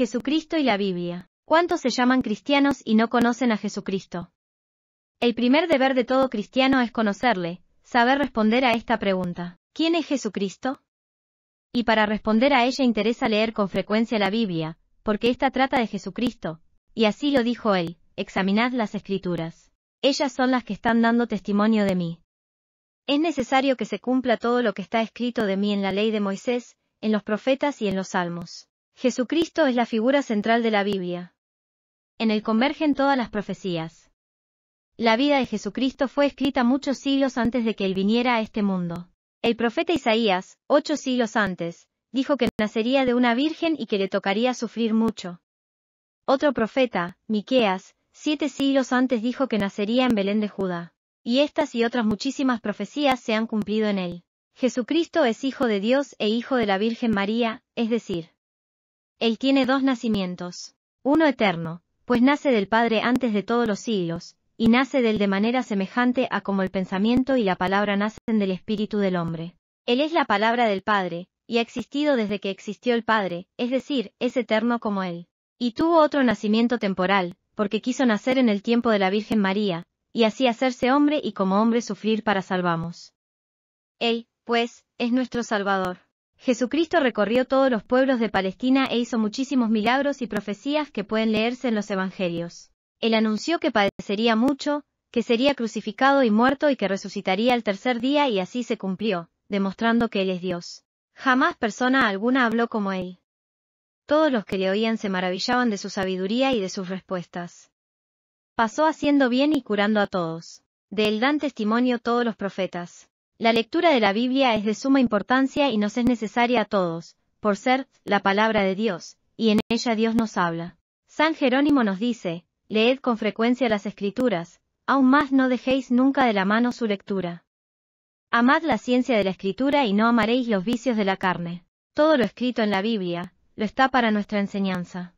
Jesucristo y la Biblia. ¿Cuántos se llaman cristianos y no conocen a Jesucristo? El primer deber de todo cristiano es conocerle, saber responder a esta pregunta. ¿Quién es Jesucristo? Y para responder a ella interesa leer con frecuencia la Biblia, porque ésta trata de Jesucristo, y así lo dijo él, examinad las escrituras. Ellas son las que están dando testimonio de mí. Es necesario que se cumpla todo lo que está escrito de mí en la ley de Moisés, en los profetas y en los salmos. Jesucristo es la figura central de la Biblia. En él convergen todas las profecías. La vida de Jesucristo fue escrita muchos siglos antes de que él viniera a este mundo. El profeta Isaías, ocho siglos antes, dijo que nacería de una virgen y que le tocaría sufrir mucho. Otro profeta, Miqueas, siete siglos antes dijo que nacería en Belén de Judá. Y estas y otras muchísimas profecías se han cumplido en él. Jesucristo es Hijo de Dios e Hijo de la Virgen María, es decir, él tiene dos nacimientos. Uno eterno, pues nace del Padre antes de todos los siglos, y nace del de manera semejante a como el pensamiento y la palabra nacen del espíritu del hombre. Él es la palabra del Padre, y ha existido desde que existió el Padre, es decir, es eterno como Él. Y tuvo otro nacimiento temporal, porque quiso nacer en el tiempo de la Virgen María, y así hacerse hombre y como hombre sufrir para salvamos. Él, pues, es nuestro Salvador. Jesucristo recorrió todos los pueblos de Palestina e hizo muchísimos milagros y profecías que pueden leerse en los Evangelios. Él anunció que padecería mucho, que sería crucificado y muerto y que resucitaría el tercer día y así se cumplió, demostrando que Él es Dios. Jamás persona alguna habló como Él. Todos los que le oían se maravillaban de su sabiduría y de sus respuestas. Pasó haciendo bien y curando a todos. De Él dan testimonio todos los profetas. La lectura de la Biblia es de suma importancia y nos es necesaria a todos, por ser la palabra de Dios, y en ella Dios nos habla. San Jerónimo nos dice, leed con frecuencia las escrituras, aún más no dejéis nunca de la mano su lectura. Amad la ciencia de la escritura y no amaréis los vicios de la carne. Todo lo escrito en la Biblia, lo está para nuestra enseñanza.